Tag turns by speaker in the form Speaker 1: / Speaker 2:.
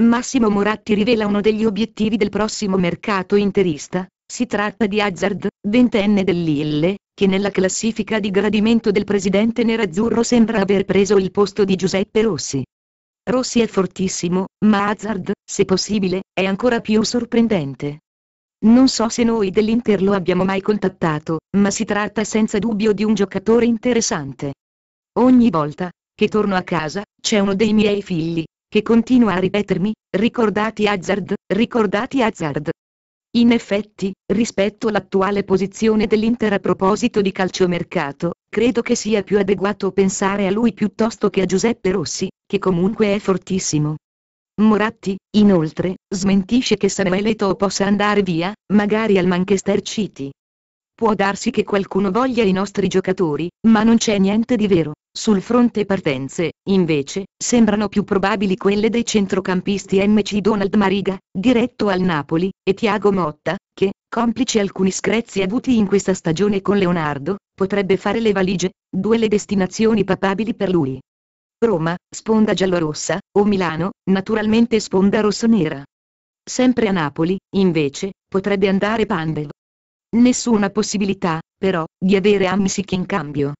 Speaker 1: Massimo Moratti rivela uno degli obiettivi del prossimo mercato interista, si tratta di Hazard, ventenne del Lille, che nella classifica di gradimento del presidente nerazzurro sembra aver preso il posto di Giuseppe Rossi. Rossi è fortissimo, ma Hazard, se possibile, è ancora più sorprendente. Non so se noi dell'Inter lo abbiamo mai contattato, ma si tratta senza dubbio di un giocatore interessante. Ogni volta, che torno a casa, c'è uno dei miei figli, che continua a ripetermi, ricordati Hazard, ricordati Hazard. In effetti, rispetto all'attuale posizione dell'Inter a proposito di calciomercato, credo che sia più adeguato pensare a lui piuttosto che a Giuseppe Rossi, che comunque è fortissimo. Moratti, inoltre, smentisce che Samuel Eto'o possa andare via, magari al Manchester City. Può darsi che qualcuno voglia i nostri giocatori, ma non c'è niente di vero. Sul fronte partenze, Invece, sembrano più probabili quelle dei centrocampisti MC Donald Mariga, diretto al Napoli, e Tiago Motta, che, complice alcuni screzi avuti in questa stagione con Leonardo, potrebbe fare le valigie, due le destinazioni papabili per lui. Roma, sponda giallorossa, o Milano, naturalmente sponda rossonera. Sempre a Napoli, invece, potrebbe andare Pandev. Nessuna possibilità, però, di avere Amisic in cambio.